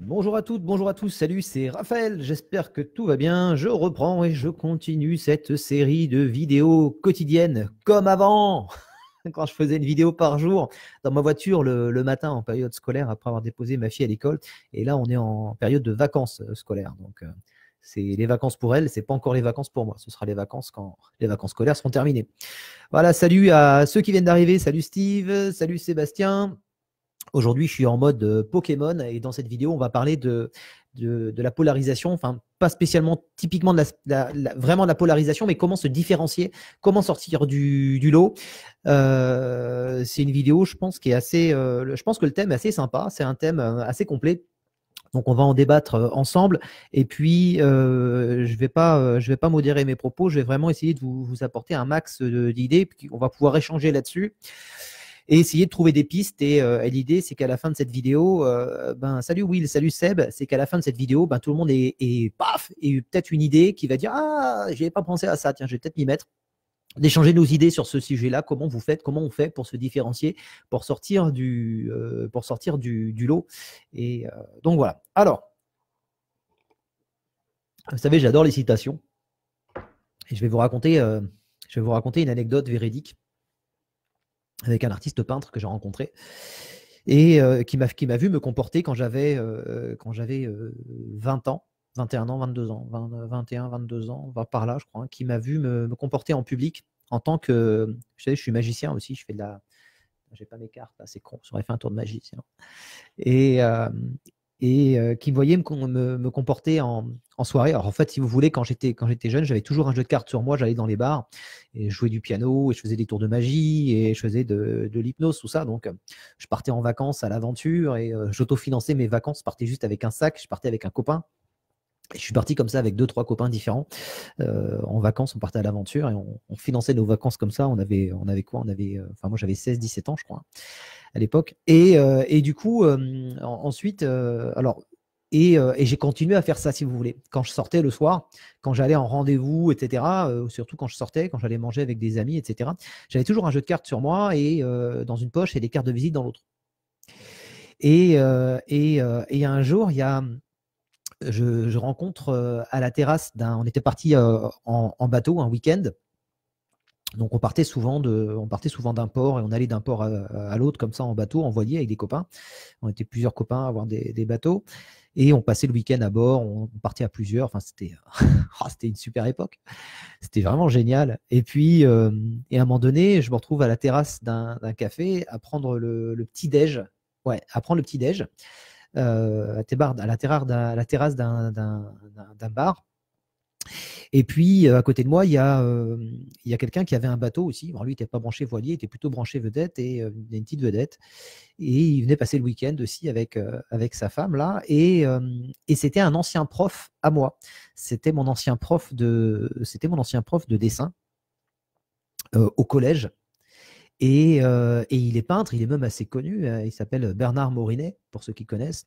Bonjour à toutes, bonjour à tous, salut, c'est Raphaël, j'espère que tout va bien. Je reprends et je continue cette série de vidéos quotidiennes comme avant, quand je faisais une vidéo par jour dans ma voiture le, matin en période scolaire après avoir déposé ma fille à l'école. Et là, on est en période de vacances euh, scolaires. Donc, euh, c'est les vacances pour elle, c'est pas encore les vacances pour moi. Ce sera les vacances quand les vacances scolaires seront terminées. Voilà, salut à ceux qui viennent d'arriver. Salut Steve, salut Sébastien, Aujourd'hui, je suis en mode euh, Pokémon et dans cette vidéo, on va parler de, de, la polarisation, enfin pas spécialement typiquement de la, vraiment de la polarisation, mais comment se différencier, comment sortir du, lot. Euh, c'est une vidéo, je pense, qui est assez, euh, je pense que le thème est assez sympa, c'est un thème assez complet. Donc on va en débattre ensemble. Et puis je vais pas, je vais pas modérer mes propos. Je vais vraiment essayer de vous, vous apporter un max d'idées. On va pouvoir échanger là-dessus et essayer de trouver des pistes. Euh, et, l'idée, c'est qu'à la fin de cette vidéo, euh, ben, salut Will, salut Seb, c'est qu'à la fin de cette vidéo, ben, tout le monde est, paf, et peut-être une idée qui va dire Ah, n'avais pas pensé à ça, tiens, je vais peut-être m'y mettre d'échanger nos idées sur ce sujet-là, comment vous faites, comment on fait pour se différencier, pour sortir du, euh, pour sortir du, lot. Et donc voilà. Alors, vous savez, j'adore les citations. Et je vais vous raconter, je vais vous raconter une anecdote véridique avec un artiste peintre que j'ai rencontré et euh, qui m'a vu me comporter quand j'avais 20 euh, euh, ans, 21 ans, 22 ans, 21, 22 ans, par là je crois, hein, qui m'a vu me, comporter en public en tant que je sais, je suis magicien aussi, je fais de la j'ai pas mes cartes, c'est con, j'aurais fait un tour de magicien. Et, et euh, qui me voyait me, me, comporter en, soirée. Alors en fait, si vous voulez, quand j'étais quand j'étais jeune, j'avais toujours un jeu de cartes sur moi. J'allais dans les bars et je jouais du piano et je faisais des tours de magie et je faisais de, l'hypnose, tout ça. Donc, euh, je partais en vacances à l'aventure et euh, j'autofinançais mes vacances. Je partais juste avec un sac. Je partais avec un copain je suis parti comme ça avec deux, trois copains différents. Euh, en vacances, on partait à l'aventure et on, finançait nos vacances comme ça. On avait, on avait quoi euh, moi, j'avais 16, 17 ans, je crois, à l'époque. Et, euh, du coup, ensuite, alors, et, j'ai continué à faire ça, si vous voulez. Quand je sortais le soir, quand j'allais en rendez-vous, etc., surtout quand je sortais, quand j'allais manger avec des amis, etc., j'avais toujours un jeu de cartes sur moi et dans une poche et des cartes de visite dans l'autre. Et, et, et un jour, il y a je, rencontre euh, à la terrasse d'un. On était parti euh, en, bateau un week-end. Donc on partait souvent de, on partait souvent d'un port et on allait d'un port à, l'autre comme ça en bateau, en voilier avec des copains. On était plusieurs copains à avoir des, bateaux et on passait le week-end à bord, on partait à plusieurs. Enfin c'était, oh, c'était une super époque. C'était vraiment génial. Et puis euh, à un moment donné, je me retrouve à la terrasse d'un, café à prendre le, le petit déj. Ouais, à prendre le petit déj. Euh, à, à, la terrasse d'un bar. Et puis, euh, à côté de moi, euh, il y a, quelqu'un qui avait un bateau aussi. lui, il n'était pas branché voilier, il était plutôt branché vedette et une petite vedette. Et il venait passer le week-end aussi avec, sa femme, là. Et, c'était un ancien prof à moi. C'était mon ancien prof de, c'était mon ancien prof de dessin au collège. Euh, et, il est peintre, il est même assez connu. Hein. il s'appelle Bernard Morinet, pour ceux qui connaissent.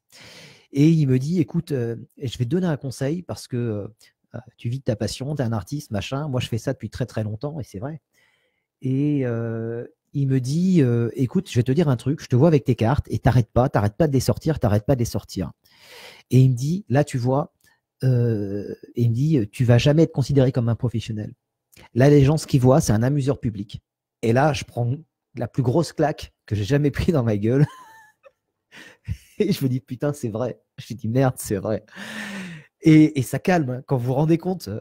Et il me dit écoute, euh, je vais te donner un conseil parce que euh, tu vis de ta passion, tu es un artiste, machin. Moi, je fais ça depuis très, très longtemps, et c'est vrai. Et il me dit écoute, je vais te dire un truc, je te vois avec tes cartes et t'arrêtes pas, t'arrêtes pas de les sortir, t'arrêtes pas de les sortir. Et il me dit là, tu vois, il me dit tu vas jamais être considéré comme un professionnel. Là, les gens, ce voient, c'est un amuseur public. Et là, je prends la plus grosse claque que j'ai jamais pris dans ma gueule. et je me dis, putain, c'est vrai. Je me dis, merde, c'est vrai. Et, ça calme hein, quand vous vous rendez compte. Euh,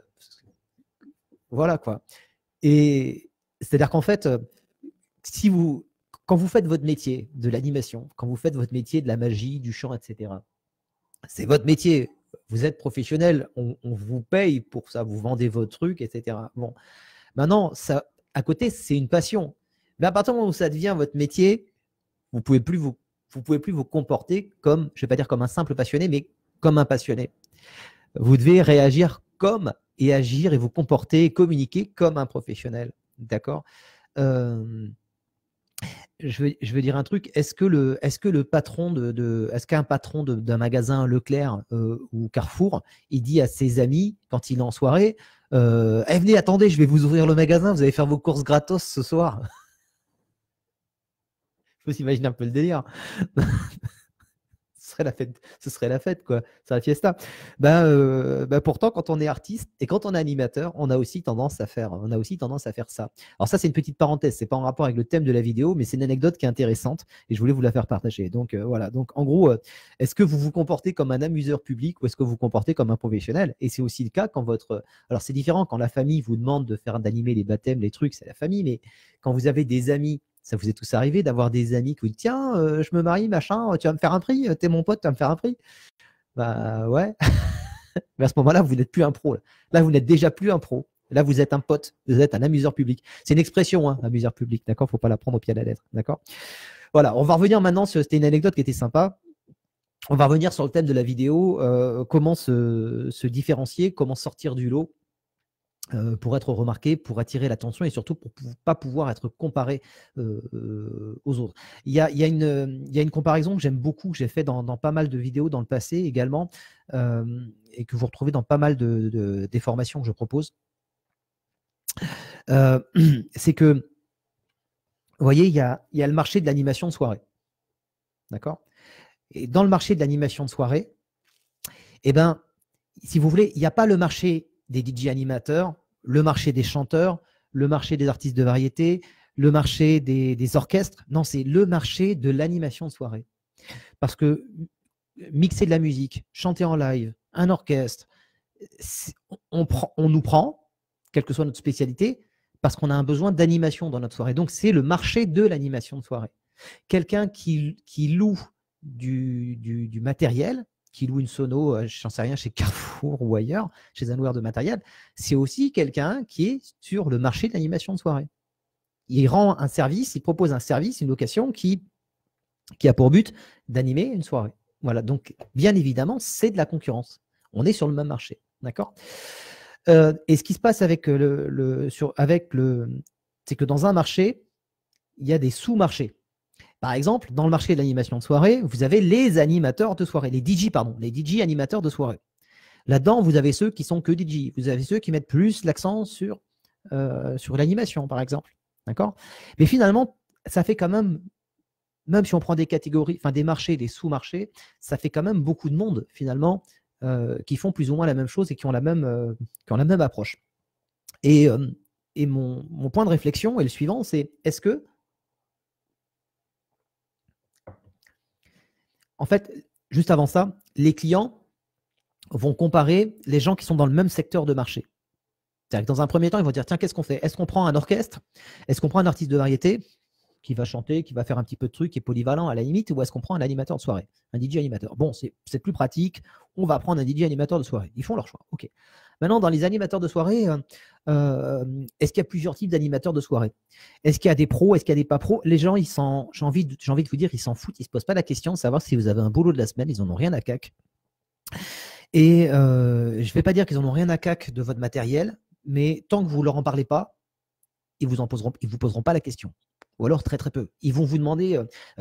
voilà quoi. Et c'est-à-dire qu'en fait, euh, si vous, quand vous faites votre métier de l'animation, quand vous faites votre métier de la magie, du chant, etc., c'est votre métier. Vous êtes professionnel, on, on, vous paye pour ça, vous vendez votre truc, etc. Bon, maintenant, ça, à côté, c'est une passion. Mais à partir du moment où ça devient votre métier, vous pouvez plus vous, vous pouvez plus vous comporter comme, je vais pas dire comme un simple passionné, mais comme un passionné. Vous devez réagir comme et agir et vous comporter, communiquer comme un professionnel. D'accord euh, je, veux, je veux dire un truc. Est-ce que le, est que le patron de, est-ce qu'un patron d'un magasin Leclerc euh, ou Carrefour, il dit à ses amis quand il est en soirée, euh, eh, venez, attendez, je vais vous ouvrir le magasin, vous allez faire vos courses gratos ce soir. Il faut s'imaginer un peu le délire. serait la fête, ce serait la fête, quoi. C'est la fiesta. Ben, ben, pourtant, quand on est artiste et quand on est animateur, on a aussi tendance à faire, on a aussi tendance à faire ça. Alors ça, c'est une petite parenthèse, c'est pas en rapport avec le thème de la vidéo, mais c'est une anecdote qui est intéressante et je voulais vous la faire partager. Donc euh, voilà. Donc en gros, euh, est-ce que vous vous comportez comme un amuseur public ou est-ce que vous vous comportez comme un professionnel Et c'est aussi le cas quand votre, alors c'est différent quand la famille vous demande de faire d'animer les baptêmes, les trucs, c'est la famille, mais quand vous avez des amis ça vous est tous arrivé d'avoir des amis qui vous disent Tiens, euh, je me marie, machin, tu vas me faire un prix, euh, t'es mon pote, tu vas me faire un prix. Bah ouais. Mais à ce moment-là, vous n'êtes plus un pro. Là, vous n'êtes déjà plus un pro. Là, vous êtes un pote, vous êtes un amuseur public. C'est une expression, hein, amuseur public, d'accord Faut pas la prendre au pied de la lettre, d'accord Voilà, on va revenir maintenant, c'était une anecdote qui était sympa. On va revenir sur le thème de la vidéo, euh, comment se différencier, comment sortir du lot euh, pour être remarqué, pour attirer l'attention et surtout pour ne pas pouvoir être comparé euh, euh, aux autres. Il y, a, une, une, comparaison que j'aime beaucoup, que j'ai fait dans, pas mal de vidéos dans le passé également, et que vous retrouvez dans pas mal de, de des formations que je propose. C'est que, vous voyez, il y a, le marché de l'animation de soirée. D'accord Et dans le marché de l'animation de soirée, eh ben, si vous voulez, il n'y a pas le marché des DJ animateurs, le marché des chanteurs, le marché des artistes de variété, le marché des, orchestres. Non, c'est le marché de l'animation de soirée. Parce que mixer de la musique, chanter en live, un orchestre, on, on nous prend, quelle que soit notre spécialité, parce qu'on a un besoin d'animation dans notre soirée. Donc, c'est le marché de l'animation de soirée. Quelqu'un qui, loue du matériel, qui loue une sono, je euh, j'en sais rien, chez Carrefour ou ailleurs, chez un loueur de matériel, c'est aussi quelqu'un qui est sur le marché de l'animation de soirée. Il rend un service, il propose un service, une location qui, qui a pour but d'animer une soirée. Voilà, donc bien évidemment, c'est de la concurrence. On est sur le même marché. D'accord euh, Et ce qui se passe avec euh, sur, avec le c'est que dans un marché, il y a des sous-marchés. Par exemple, dans le marché de l'animation de soirée, vous avez les animateurs de soirée, les DJ, pardon, les DJ animateurs de soirée. Là-dedans, vous avez ceux qui sont que DJ, vous avez ceux qui mettent plus l'accent sur, euh, sur l'animation, par exemple. D'accord Mais finalement, ça fait quand même, même si on prend des catégories, enfin des marchés, des sous-marchés, ça fait quand même beaucoup de monde, finalement, euh, qui font plus ou moins la même chose et qui ont la même, euh, la même approche. Et, mon, mon, point de réflexion est le suivant, c'est est-ce que en fait, juste avant ça, les clients vont comparer les gens qui sont dans le même secteur de marché. C'est-à-dire que dans un premier temps, ils vont dire tiens, qu'est-ce qu'on fait Est-ce qu'on prend un orchestre Est-ce qu'on prend un artiste de variété qui va chanter, qui va faire un petit peu de truc qui est polyvalent à la limite, ou est-ce qu'on prend un animateur de soirée, un DJ animateur Bon, c'est plus pratique, on va prendre un DJ animateur de soirée. Ils font leur choix, ok. Maintenant, dans les animateurs de soirée, euh, euh, est-ce qu'il y a plusieurs types d'animateurs de soirée Est-ce qu'il y a des pros Est-ce qu'il y a des pas pros Les gens, ils s'en, j'ai envie, de, vous dire, ils s'en foutent, ils se posent pas la question de savoir si vous avez un boulot de la semaine, ils n'en ont rien à cac. Et euh, je ne vais pas dire qu'ils n'en ont rien à cac de votre matériel, mais tant que vous ne leur en parlez pas, ils vous vous poseront pas la question ou alors très très peu. Ils vont vous demander,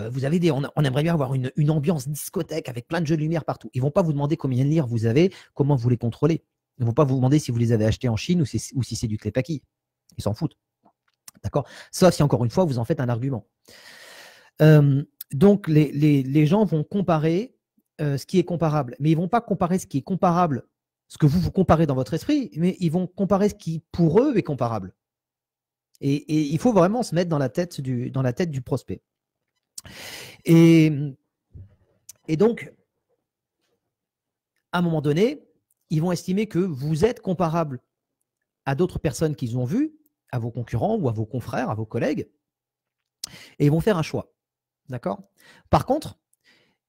vous avez des, on, aimerait bien avoir une, ambiance discothèque avec plein de jeux de lumière partout. Ils ne vont pas vous demander combien de lire vous avez, comment vous les contrôlez ne vont pas vous demander si vous les avez achetés en Chine ou, si c'est du clépaki. Ils s'en foutent. D'accord Sauf si, encore une fois, vous en faites un argument. donc, les, gens vont comparer euh, ce qui est comparable, mais ils ne vont pas comparer ce qui est comparable, ce que vous vous comparez dans votre esprit, mais ils vont comparer ce qui, pour eux, est comparable. Et, et il faut vraiment se mettre dans la tête du, dans la tête du prospect. Et, et donc, à un moment donné, ils vont estimer que vous êtes comparable à d'autres personnes qu'ils ont vues, à vos concurrents ou à vos confrères, à vos collègues, et ils vont faire un choix. D'accord Par contre,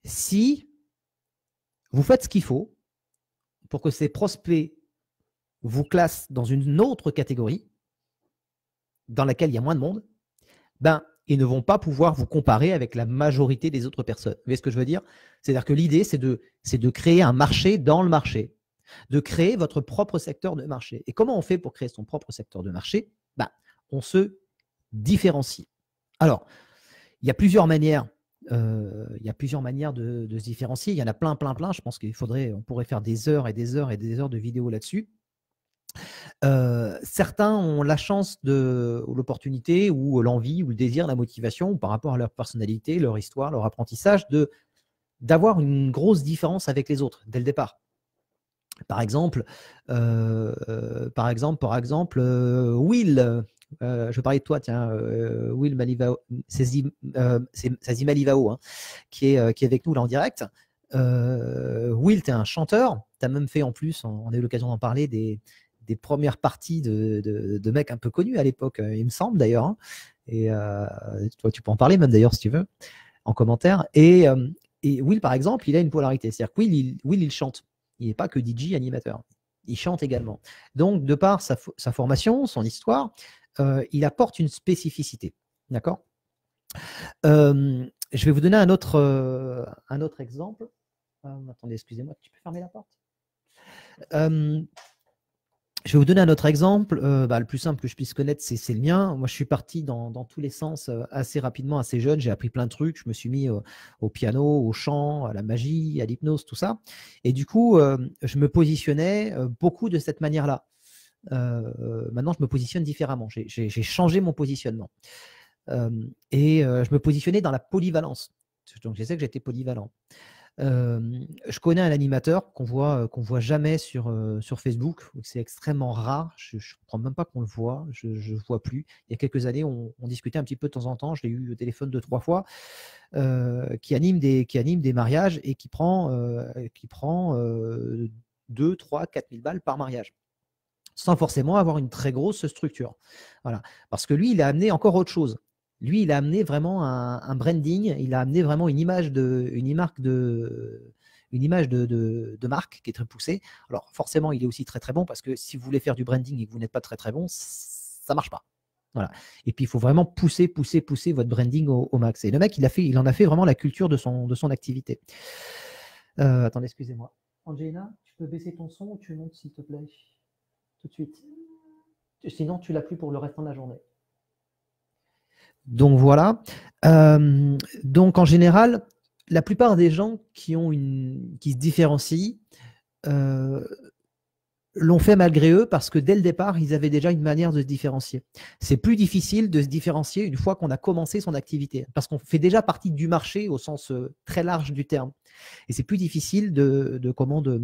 si vous faites ce qu'il faut pour que ces prospects vous classent dans une autre catégorie, dans laquelle il y a moins de monde, ben, ils ne vont pas pouvoir vous comparer avec la majorité des autres personnes. Vous voyez ce que je veux dire C'est-à-dire que l'idée, c'est de, de créer un marché dans le marché de créer votre propre secteur de marché. Et comment on fait pour créer son propre secteur de marché bah, On se différencie. Alors, il y a plusieurs manières. Euh, il y a plusieurs manières de, se différencier. Il y en a plein, plein, plein. Je pense qu'il faudrait, on pourrait faire des heures et des heures et des heures de vidéos là-dessus. Euh, certains ont la chance de l'opportunité ou l'envie ou le désir, la motivation par rapport à leur personnalité, leur histoire, leur apprentissage, de d'avoir une grosse différence avec les autres dès le départ. Euh, par exemple, par exemple, par euh, exemple, Will. Euh, je parlais de toi, tiens, Will Malivao, c'est hein, qui, est, qui avec nous là en direct. Will, tu es un chanteur, tu as même fait en plus, on, a eu l'occasion d'en parler, des, premières parties de, mecs un peu connus à l'époque, il me semble d'ailleurs. Hein. Et toi, tu peux en parler même d'ailleurs si tu veux, en commentaire. Et, Will, par exemple, il a une polarité. C'est-à-dire que Will Will, il chante il n'est pas que DJ animateur. Il chante également. Donc, de par sa, formation, son histoire, euh, il apporte une spécificité. D'accord euh, Je vais vous donner un autre, euh, un autre exemple. attendez, excusez-moi, tu peux fermer la porte je vais vous donner un autre exemple. Euh, bah, le plus simple que je puisse connaître, c'est le mien. Moi, je suis parti dans, tous les sens euh, assez rapidement, assez jeune. J'ai appris plein de trucs. Je me suis mis au piano, au chant, à la magie, à l'hypnose, tout ça. Et du coup, euh, je me positionnais beaucoup de cette manière-là. maintenant, je me positionne différemment. J'ai changé mon positionnement. et je me positionnais dans la polyvalence. Donc, je sais que j'étais polyvalent je connais un animateur qu'on voit qu'on voit jamais sur sur Facebook, c'est extrêmement rare. Je ne comprends même pas qu'on le voit. Je ne vois plus. Il y a quelques années, on, discutait un petit peu de temps en temps. Je l'ai eu au téléphone deux trois fois. qui anime des qui anime des mariages et qui prend qui prend 2, 3, 4 000 balles par mariage, sans forcément avoir une très grosse structure. Voilà. Parce que lui, il a amené encore autre chose lui, il a amené vraiment un, branding, il a amené vraiment une image de, marque de, une image de, qui est très poussée. Alors forcément, il est aussi très très bon parce que si vous voulez faire du branding et que vous n'êtes pas très très bon, ça marche pas. Voilà. Et puis il faut vraiment pousser, pousser, pousser votre branding au, max. Et le mec, il a fait, il en a fait vraiment la culture de son, de son activité. Euh, attendez, excusez-moi. Angelina, tu peux baisser ton son ou tu montes s'il te plaît tout de suite. Sinon, tu l'as plus pour le restant de la journée. Donc voilà. Euh, donc en général, la plupart des gens qui, ont une, qui se différencient euh, l'ont fait malgré eux parce que dès le départ, ils avaient déjà une manière de se différencier. C'est plus difficile de se différencier une fois qu'on a commencé son activité parce qu'on fait déjà partie du marché au sens euh, très large du terme. Et c'est plus difficile de, de comment de,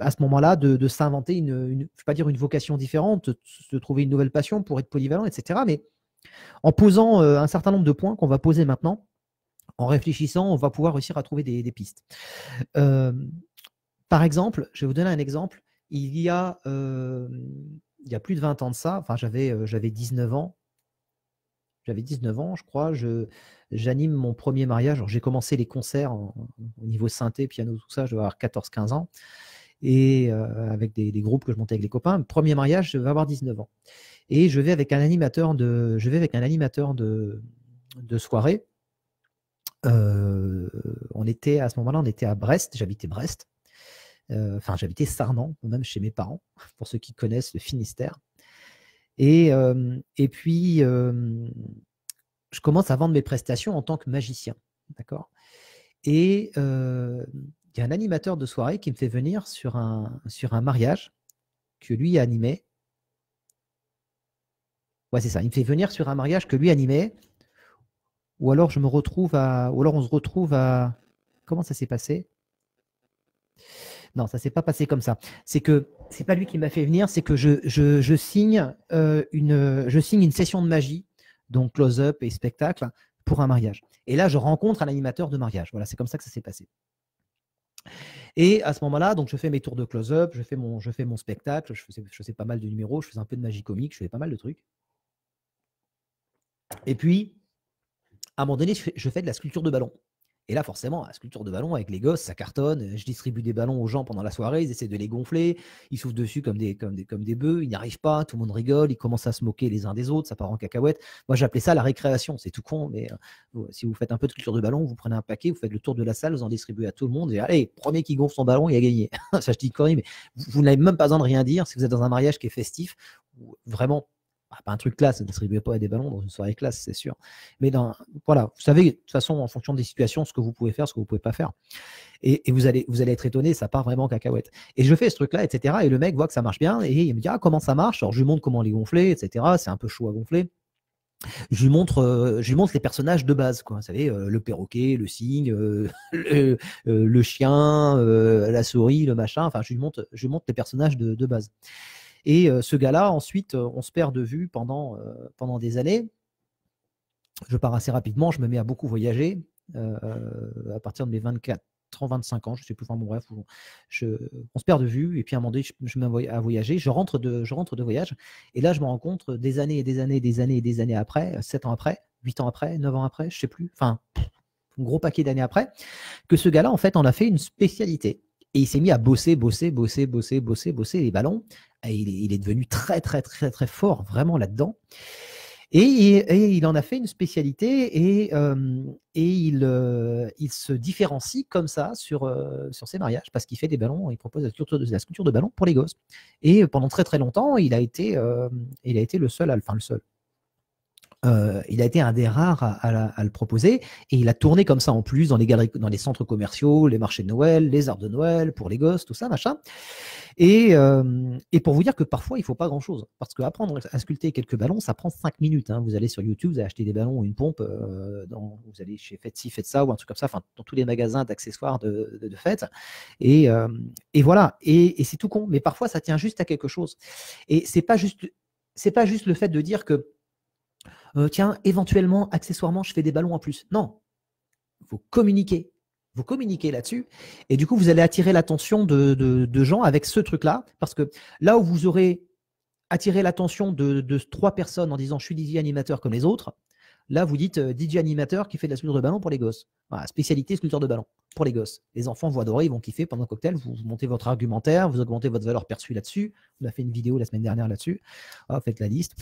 à ce moment-là de, s'inventer une, une, je pas dire une vocation différente, de trouver une nouvelle passion pour être polyvalent, etc. Mais en posant euh, un certain nombre de points qu'on va poser maintenant, en réfléchissant, on va pouvoir réussir à trouver des, pistes. Euh, par exemple, je vais vous donner un exemple. Il y a, euh, il plus de 20 ans de ça, enfin j'avais, j'avais 19 ans, j'avais 19 ans, je crois, je, j'anime mon premier mariage. j'ai commencé les concerts au niveau synthé, piano, tout ça, je dois avoir 14-15 ans, et avec des, groupes que je montais avec les copains. Premier mariage, je vais avoir 19 ans. Et je vais avec un animateur de, je vais avec un animateur de, de soirée. Euh, on était à ce moment-là, on était à Brest, j'habitais Brest. Euh, enfin, j'habitais Sarnan, même chez mes parents, pour ceux qui connaissent le Finistère. Et, euh, et puis, je commence à vendre mes prestations en tant que magicien. D'accord Et il y a un animateur de soirée qui me fait venir sur un, sur un mariage que lui a animé. Ouais, c'est ça. Il me fait venir sur un mariage que lui animait. Ou alors je me retrouve à. Ou alors on se retrouve à. Comment ça s'est passé Non, ça s'est pas passé comme ça. C'est que c'est pas lui qui m'a fait venir, c'est que je, signe, euh, une, je signe une session de magie, donc close-up et spectacle, pour un mariage. Et là, je rencontre un animateur de mariage. Voilà, c'est comme ça que ça s'est passé. Et à ce moment-là, donc je fais mes tours de close-up, je fais mon, je fais mon spectacle, je faisais, je faisais pas mal de numéros, je faisais un peu de magie comique, je faisais pas mal de trucs. Et puis, à un moment donné, je fais de la sculpture de ballon. Et là, forcément, la sculpture de ballon avec les gosses, ça cartonne. Je distribue des ballons aux gens pendant la soirée, ils essaient de les gonfler, ils souffrent dessus comme des, comme des, comme des bœufs, ils n'y arrivent pas, tout le monde rigole, ils commencent à se moquer les uns des autres, ça part en cacahuète. Moi, j'appelais ça la récréation, c'est tout con, mais euh, si vous faites un peu de sculpture de ballon, vous prenez un paquet, vous faites le tour de la salle, vous en distribuez à tout le monde, et allez, premier qui gonfle son ballon, il a gagné. ça, je dis connerie, mais vous, n'avez même pas besoin de rien dire. Si vous êtes dans un mariage qui est festif, vraiment ah, pas un truc classe, ne distribuez pas des ballons dans une soirée classe, c'est sûr. Mais dans, voilà, vous savez, de toute façon, en fonction des situations, ce que vous pouvez faire, ce que vous pouvez pas faire. Et, vous, allez, vous allez être étonné, ça part vraiment cacahuète. Et je fais ce truc-là, etc. Et le mec voit que ça marche bien et il me dit, ah, comment ça marche Alors, je lui montre comment les gonfler, etc. C'est un peu chaud à gonfler. Je lui, montre, euh, je lui montre les personnages de base, quoi. Vous savez, euh, le perroquet, le cygne, euh, le, chien, la souris, le machin. Enfin, je lui montre, je lui montre les personnages de, de base. Et euh, ce gars-là, ensuite, euh, on se perd de vue pendant, euh, pendant des années. Je pars assez rapidement, je me mets à beaucoup voyager. à partir de mes 24 30, 25 ans, je ne sais plus, enfin bref, on se perd de vue, et puis à un moment donné, je, me mets à voyager, je rentre, de, je rentre de voyage, et là, je me rencontre des années et des années, des années et des années après, 7 ans après, 8 ans après, 9 ans après, je sais plus, enfin, un gros paquet d'années après, que ce gars-là, en fait, en a fait une spécialité. Et il s'est mis à bosser, bosser, bosser, bosser, bosser, bosser les ballons. il, est, devenu très, très, très, très fort vraiment là-dedans. Et, il en a fait une spécialité et, euh, euh, il, se différencie comme ça sur, euh, sur ses mariages parce qu'il fait des ballons, il propose la sculpture, de, la sculpture de ballon pour les gosses. Et pendant très très longtemps, il a été, il a été le seul, à, enfin le seul, euh, il a été un des rares à, à, le proposer et il a tourné comme ça en plus dans les galeries, dans les centres commerciaux, les marchés de Noël, les arts de Noël pour les gosses, tout ça, machin. Et, euh, et pour vous dire que parfois il faut pas grand chose parce que apprendre à sculpter quelques ballons, ça prend 5 minutes. Hein. Vous allez sur YouTube, vous allez acheter des ballons ou une pompe, euh, dans, vous allez chez fête ci, fête ça ou un truc comme ça, enfin dans tous les magasins d'accessoires de, de, de fête. Et, euh, et, voilà. Et, et c'est tout con, mais parfois ça tient juste à quelque chose. Et c'est pas juste, c'est pas juste le fait de dire que euh, tiens, éventuellement, accessoirement, je fais des ballons en plus. Non, vous communiquez. Vous communiquez là-dessus. Et du coup, vous allez attirer l'attention de, de, gens avec ce truc-là. Parce que là où vous aurez attiré l'attention de, de trois personnes en disant je suis DJ animateur comme les autres, Là, vous dites euh, DJ animateur qui fait de la sculpture de ballon pour les gosses. spécialité sculpture de ballon pour les gosses. Les enfants vont adorer, ils vont kiffer pendant le cocktail. Vous, montez votre argumentaire, vous augmentez votre valeur perçue là-dessus. On a fait une vidéo la semaine dernière là-dessus. Ah, faites la liste.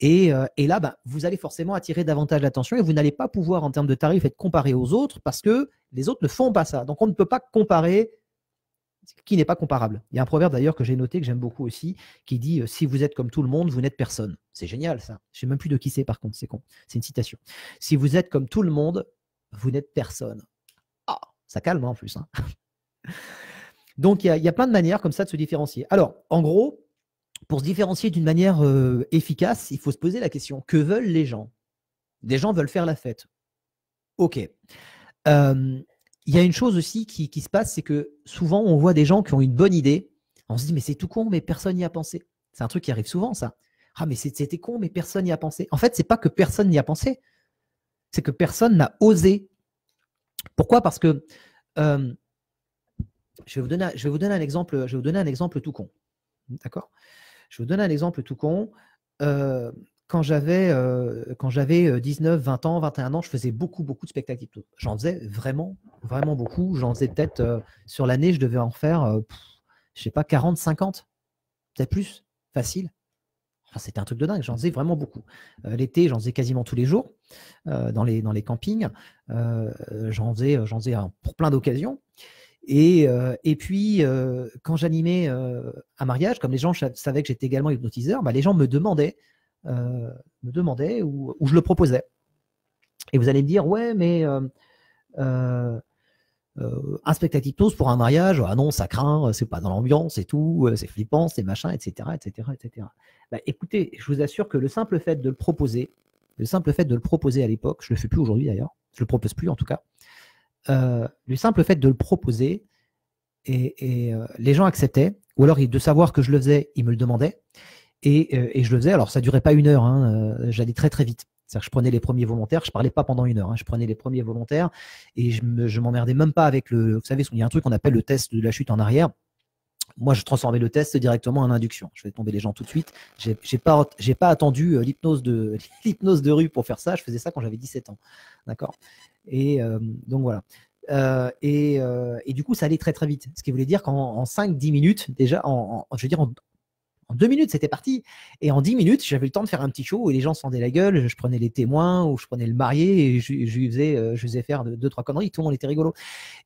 Et, euh, là, bah, vous allez forcément attirer davantage l'attention et vous n'allez pas pouvoir, en termes de tarifs, être comparé aux autres parce que les autres ne font pas ça. Donc, on ne peut pas comparer qui n'est pas comparable. Il y a un proverbe d'ailleurs que j'ai noté, que j'aime beaucoup aussi, qui dit euh, Si vous êtes comme tout le monde, vous n'êtes personne. C'est génial ça. Je ne sais même plus de qui c'est par contre, c'est con. C'est une citation. Si vous êtes comme tout le monde, vous n'êtes personne. Ah, ça calme hein, en plus. Hein. Donc il y, a, plein de manières comme ça de se différencier. Alors, en gros, pour se différencier d'une manière euh, efficace, il faut se poser la question que veulent les gens Les gens veulent faire la fête. Ok. Euh, il y a une chose aussi qui, se passe, c'est que souvent on voit des gens qui ont une bonne idée. On se dit, mais c'est tout con, mais personne n'y a pensé. C'est un truc qui arrive souvent, ça. Ah, mais c'était con, mais personne n'y a pensé. En fait, ce n'est pas que personne n'y a pensé, c'est que personne n'a osé. Pourquoi Parce que euh, je, vais vous donner, je vais vous donner un exemple. Je vais vous donner un exemple tout con. D'accord Je vais vous donner un exemple tout con. Euh, quand j'avais euh, quand j'avais 19, euh, 20 ans, 21 ans, je faisais beaucoup beaucoup de spectacles J'en faisais vraiment vraiment beaucoup. J'en faisais peut-être euh, sur l'année, je devais en faire sais pas 40, 50, peut-être plus, facile. c'était un truc de dingue, j'en faisais vraiment beaucoup. L'été, j'en faisais quasiment tous les jours dans, les, dans les campings. j'en faisais, pour plein d'occasions. Et, puis, quand j'animais un mariage, comme les gens savaient que j'étais également hypnotiseur, bah, les gens me demandaient euh, me demandait ou, je le proposais. Et vous allez me dire, ouais, mais euh, euh, un spectacle pour un mariage, ah non, ça craint, c'est pas dans l'ambiance et tout, c'est flippant, c'est machin, etc. etc., etc. écoutez, je vous assure que le simple fait de le proposer, le simple fait de le proposer à l'époque, je ne le fais plus aujourd'hui d'ailleurs, je ne le propose plus en tout cas, le simple fait de le proposer, et, les gens acceptaient, ou alors de savoir que je le faisais, ils me le demandaient, et, euh, et, je le faisais. Alors, ça durait pas une heure. Hein. Euh, j'allais très très vite. C'est-à-dire que je prenais les premiers volontaires. Je parlais pas pendant une heure. Hein. Je prenais les premiers volontaires et je m'emmerdais même pas avec le. Vous savez, il y a un truc qu'on appelle le test de la chute en arrière. Moi, je transformais le test directement en induction. Je faisais tomber les gens tout de suite. J'ai pas, j'ai pas attendu euh, l'hypnose de l'hypnose de rue pour faire ça. Je faisais ça quand j'avais 17 ans, d'accord. Et donc voilà. Euh, et, et, du coup, ça allait très très vite. Ce qui voulait dire qu'en 5-10 minutes, déjà, en, je veux dire, en, en deux minutes, c'était parti. Et en dix minutes, j'avais le temps de faire un petit show et les gens se la gueule. Je prenais les témoins ou je prenais le marié et je, lui, faisais, euh, je faisais faire deux, trois conneries. Tout le monde était rigolo.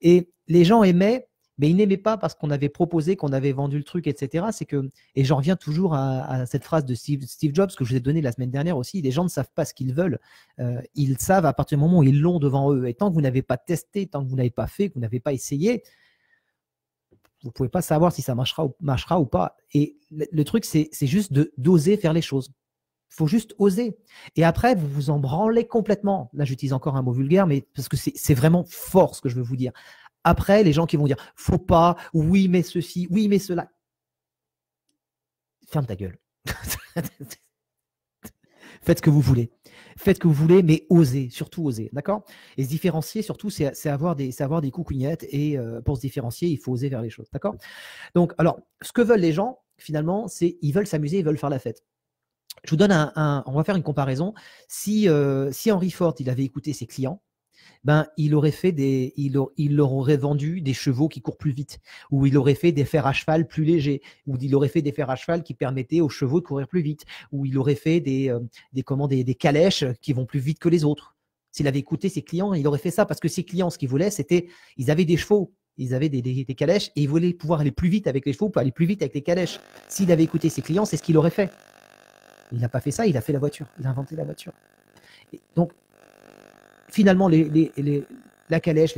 Et les gens aimaient, mais ils n'aimaient pas parce qu'on avait proposé, qu'on avait vendu le truc, etc. C'est que, et j'en reviens toujours à, cette phrase de Steve, Jobs que je vous ai donnée la semaine dernière aussi. Les gens ne savent pas ce qu'ils veulent. Euh, ils savent à partir du moment où ils l'ont devant eux. Et tant que vous n'avez pas testé, tant que vous n'avez pas fait, que vous n'avez pas essayé, vous pouvez pas savoir si ça marchera ou, marchera ou pas. Et le, truc, c'est juste d'oser faire les choses. Il faut juste oser. Et après, vous vous en branlez complètement. Là, j'utilise encore un mot vulgaire, mais parce que c'est vraiment fort ce que je veux vous dire. Après, les gens qui vont dire faut pas, oui, mais ceci, oui, mais cela. Ferme ta gueule. Faites ce que vous voulez faites ce que vous voulez, mais osez, surtout osez, d'accord Et se différencier, surtout, c'est avoir des, avoir des coups et euh, pour se différencier, il faut oser vers les choses, d'accord Donc, alors, ce que veulent les gens, finalement, c'est ils veulent s'amuser, ils veulent faire la fête. Je vous donne un, on va faire une comparaison. Si, euh, si Henry Ford, il avait écouté ses clients, ben, il aurait fait des, il, leur aurait vendu des chevaux qui courent plus vite, ou il aurait fait des fers à cheval plus légers, ou il aurait fait des fers à cheval qui permettaient aux chevaux de courir plus vite, ou il aurait fait des, euh, des, comment, des, calèches qui vont plus vite que les autres. S'il avait écouté ses clients, il aurait fait ça parce que ses clients, ce qu'ils voulaient, c'était, ils avaient des chevaux, ils avaient des, des, calèches et ils voulaient pouvoir aller plus vite avec les chevaux, pour aller plus vite avec les calèches. S'il avait écouté ses clients, c'est ce qu'il aurait fait. Il n'a pas fait ça, il a fait la voiture, il a inventé la voiture. donc, finalement, les, la calèche,